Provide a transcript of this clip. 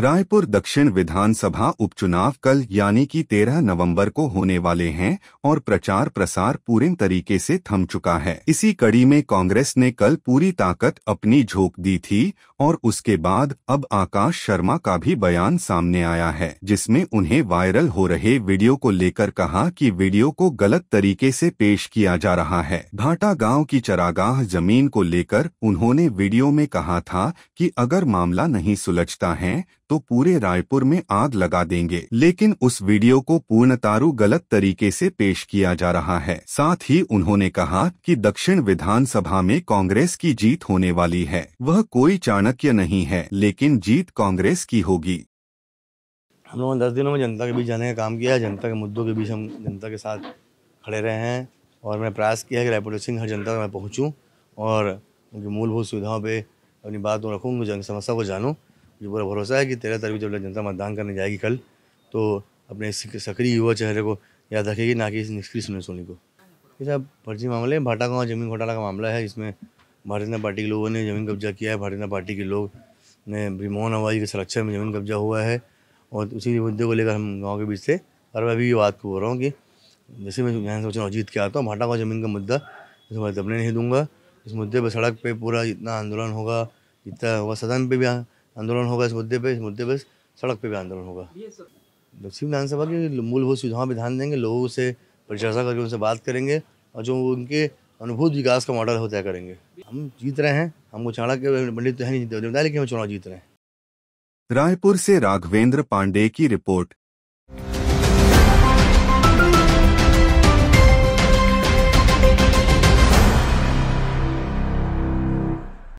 रायपुर दक्षिण विधानसभा उपचुनाव कल यानी कि 13 नवंबर को होने वाले हैं और प्रचार प्रसार पूरे तरीके से थम चुका है इसी कड़ी में कांग्रेस ने कल पूरी ताकत अपनी झोंक दी थी और उसके बाद अब आकाश शर्मा का भी बयान सामने आया है जिसमें उन्हें वायरल हो रहे वीडियो को लेकर कहा कि वीडियो को गलत तरीके से पेश किया जा रहा है भाटा गांव की चरागाह जमीन को लेकर उन्होंने वीडियो में कहा था कि अगर मामला नहीं सुलझता है तो पूरे रायपुर में आग लगा देंगे लेकिन उस वीडियो को पूर्णतारू गलत तरीके से पेश किया जा रहा है साथ ही उन्होंने कहा कि दक्षिण विधानसभा में कांग्रेस की जीत होने वाली है वह कोई चाणक्य नहीं है लेकिन जीत कांग्रेस की होगी हम लोगों ने दस दिनों में जनता के बीच जाने का काम किया है जनता के मुद्दों के बीच हम जनता के साथ खड़े रहे हैं और मैंने प्रयास किया है कि रायपुर सिंह हर जनता में पहुंचूं और उनकी मूलभूत सुविधाओं पे अपनी बात रखूँ जन समस्या को जानूं मुझे पूरा भरोसा है कि तेरह तारीख को जब जनता मतदान करने जाएगी कल तो अपने सक्रिय युवा चेहरे को याद रखेगी ना कि इस निष्क्रिय सुनी सोनी को ये सब फर्जी मामले भाटा गाँव जमीन घोटाला का मामला है इसमें भारतीय जनता पार्टी के लोगों ने जमीन कब्जा किया है भारतीय जनता पार्टी के लोग ने मोहन हवाई के संरक्षण में जमीन कब्जा हुआ है और उसी मुद्दे को लेकर हम गाँव के बीच से और मैं अभी ये बात को बोल रहा हूँ कि जैसे मैं यहाँ से चुनाव जीत के आता हूँ भाटा गाँव जमीन का मुद्दा इसमें मैं दबने नहीं दूंगा इस मुद्दे पर सड़क पर पूरा जितना आंदोलन होगा जितना होगा सदन पर भी आंदोलन होगा इस मुद्दे पर इस मुद्दे पर सड़क पर भी आंदोलन होगा दक्षिण विधानसभा की मूलभूत सुविधाओं पर ध्यान देंगे लोगों से परिचर्चा करके उनसे बात करेंगे और जो उनके अनुभूत विकास का मॉडल हो तय करेंगे हम जीत रहे हैं हमको के पंडित तो है नहीं लेकिन हम चुनाव जीत रहे हैं रायपुर से राघवेंद्र पांडे की रिपोर्ट